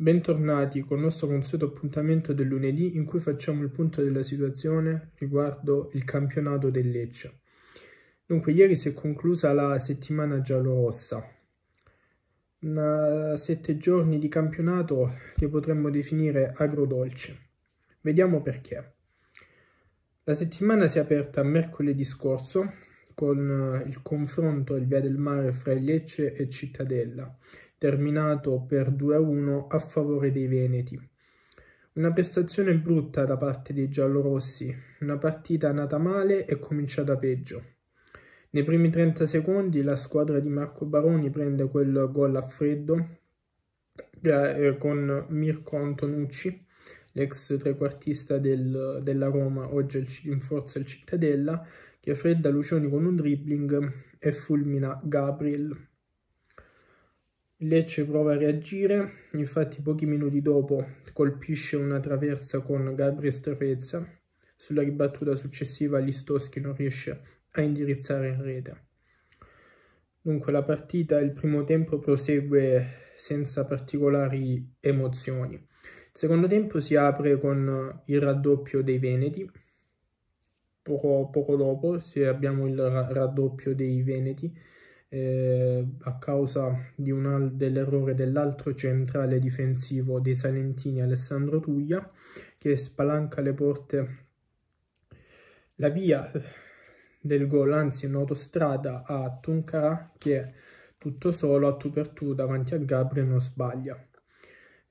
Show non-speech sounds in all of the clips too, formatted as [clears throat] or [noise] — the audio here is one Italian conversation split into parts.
Bentornati col nostro consueto appuntamento del lunedì in cui facciamo il punto della situazione riguardo il campionato del Lecce. Dunque, ieri si è conclusa la settimana giallorossa. Una sette giorni di campionato che potremmo definire agrodolce. Vediamo perché. La settimana si è aperta mercoledì scorso con il confronto al via del mare fra Lecce e Cittadella terminato per 2-1 a favore dei Veneti. Una prestazione brutta da parte dei giallorossi, una partita nata male e cominciata peggio. Nei primi 30 secondi la squadra di Marco Baroni prende quel gol a freddo eh, con Mirko Antonucci, l'ex trequartista del, della Roma, oggi in forza il Cittadella, che fredda Lucioni con un dribbling e fulmina Gabriel Lecce prova a reagire, infatti pochi minuti dopo colpisce una traversa con Gabriel Strefezza. Sulla ribattuta successiva Listoschi non riesce a indirizzare in rete. Dunque la partita, il primo tempo prosegue senza particolari emozioni. Il secondo tempo si apre con il raddoppio dei Veneti. Poco, poco dopo, se abbiamo il raddoppio dei Veneti, eh, a causa una, dell'errore dell'altro centrale difensivo dei Salentini Alessandro Tuglia che spalanca le porte la via del gol, anzi un'autostrada a Tuncarà che tutto solo a tu per tu davanti a Gabriel non sbaglia.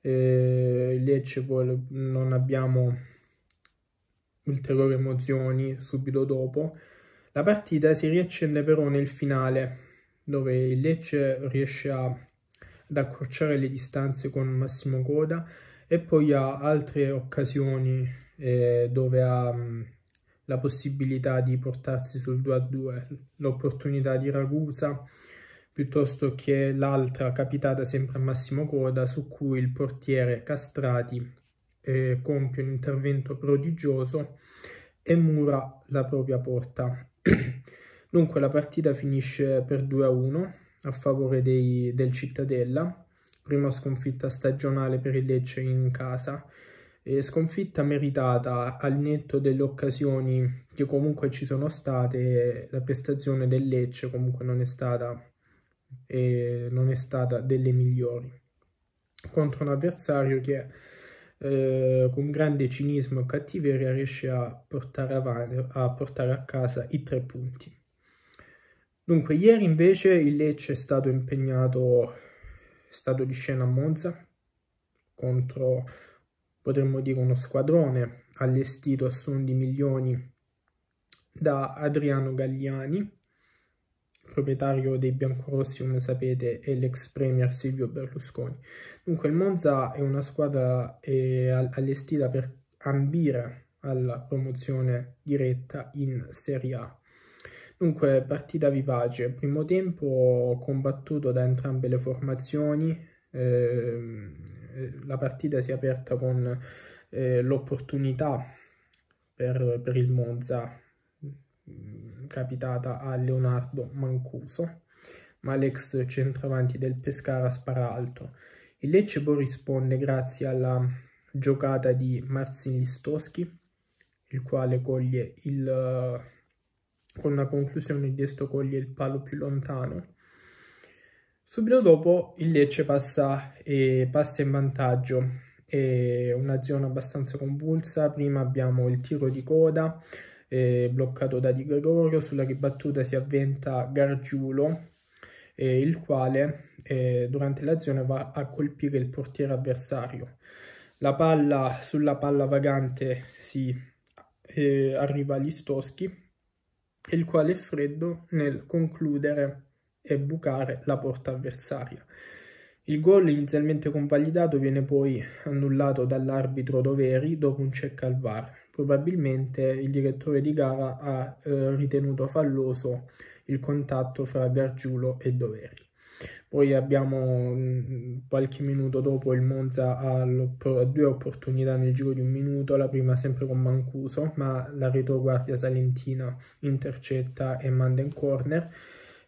Eh, Lecce poi non abbiamo ulteriori emozioni subito dopo. La partita si riaccende però nel finale dove il Lecce riesce a, ad accorciare le distanze con Massimo Goda e poi ha altre occasioni eh, dove ha mm, la possibilità di portarsi sul 2-2, l'opportunità di Ragusa piuttosto che l'altra capitata sempre a Massimo Goda su cui il portiere Castrati eh, compie un intervento prodigioso e mura la propria porta. [clears throat] Dunque la partita finisce per 2-1 a favore dei, del Cittadella, prima sconfitta stagionale per il Lecce in casa, e sconfitta meritata al netto delle occasioni che comunque ci sono state, la prestazione del Lecce comunque non è stata, eh, non è stata delle migliori. Contro un avversario che eh, con grande cinismo e cattiveria riesce a portare, avanti, a portare a casa i tre punti. Dunque, ieri invece il Lecce è stato impegnato, è stato di scena a Monza contro, potremmo dire, uno squadrone allestito a suon di milioni da Adriano Galliani, proprietario dei biancorossi, come sapete, e l'ex premier Silvio Berlusconi. Dunque il Monza è una squadra eh, allestita per ambire alla promozione diretta in Serie A. Dunque, partita vivace, primo tempo combattuto da entrambe le formazioni, eh, la partita si è aperta con eh, l'opportunità per, per, il Monza mm, capitata a Leonardo Mancuso, ma l'ex centravanti del Pescara spara alto. Il Lecce poi risponde grazie alla giocata di Marcin Listoschi, il quale coglie il con la conclusione di Esto coglie il palo più lontano. Subito dopo il Lecce passa, eh, passa in vantaggio, è una zona abbastanza convulsa, prima abbiamo il tiro di coda eh, bloccato da Di Gregorio, sulla ribattuta si avventa Gargiulo, eh, il quale eh, durante l'azione va a colpire il portiere avversario. La palla sulla palla vagante si eh, arriva a Listoschi il quale è freddo nel concludere e bucare la porta avversaria. Il gol inizialmente convalidato viene poi annullato dall'arbitro Doveri dopo un check al VAR. Probabilmente il direttore di gara ha eh, ritenuto falloso il contatto fra Gargiulo e Doveri. Poi abbiamo mm, qualche minuto dopo il Monza ha due opportunità nel giro di un minuto, la prima sempre con Mancuso, ma la retroguardia salentina intercetta e manda in corner.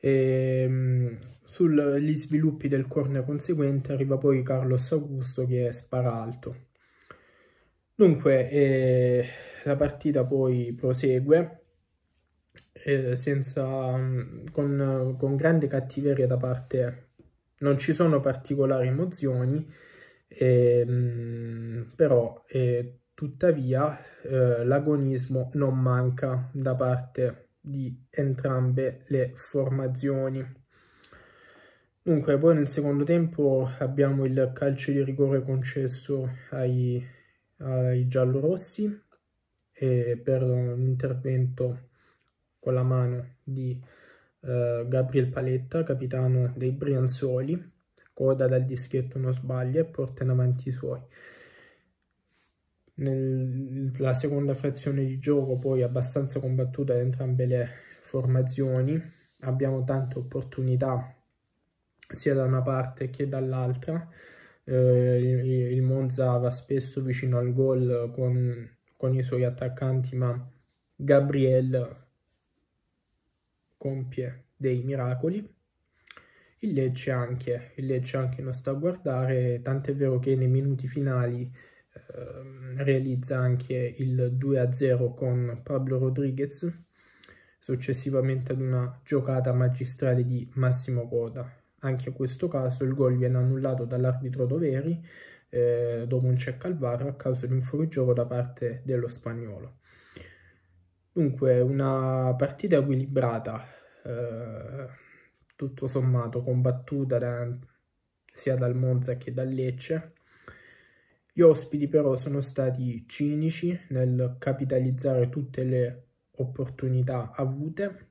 E, ehm, sugli sviluppi del corner conseguente arriva poi Carlos Augusto che spara alto. Dunque, eh, la partita poi prosegue eh, senza, mm, con, con, grande cattiveria da parte non ci sono particolari emozioni, ehm, però eh, tuttavia eh, l'agonismo non manca da parte di entrambe le formazioni. Dunque, poi nel secondo tempo abbiamo il calcio di rigore concesso ai, ai giallorossi eh, per l'intervento con la mano di eh, Gabriel Paletta, capitano dei Brianzoli, coda dal dischetto non sbaglia e porta in avanti i suoi. Nella seconda frazione di gioco poi abbastanza combattuta da entrambe le formazioni, abbiamo tante opportunità sia da una parte che dall'altra. Eh, il, il Monza va spesso vicino al gol con, con i suoi attaccanti, ma Gabriel compie dei miracoli. Il Lecce anche, il Lecce anche non sta a guardare, tant'è vero che nei minuti finali eh, realizza anche il 2-0 con Pablo Rodriguez, successivamente ad una giocata magistrale di Massimo Coda. Anche in questo caso il gol viene annullato dall'arbitro Doveri eh, dopo un check al VAR a causa di un fuorigioco da parte dello spagnolo. Dunque, una partita equilibrata, eh, tutto sommato combattuta da, sia dal Monza che dal Lecce. Gli ospiti però sono stati cinici nel capitalizzare tutte le opportunità avute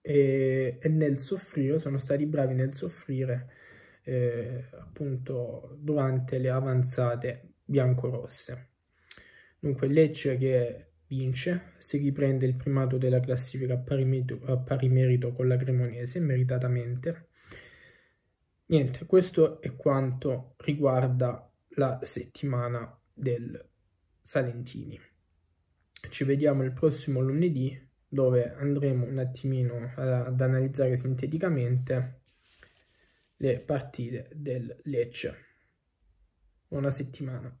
e, e nel soffrire, sono stati bravi nel soffrire eh, appunto durante le avanzate biancorosse. Dunque Lecce che vince, si riprende il primato della classifica a pari, merito, a pari merito con la Cremonese, meritatamente. Niente, questo è quanto riguarda la settimana del Salentini. Ci vediamo il prossimo lunedì dove andremo un attimino ad analizzare sinteticamente le partite del Lecce. Buona settimana.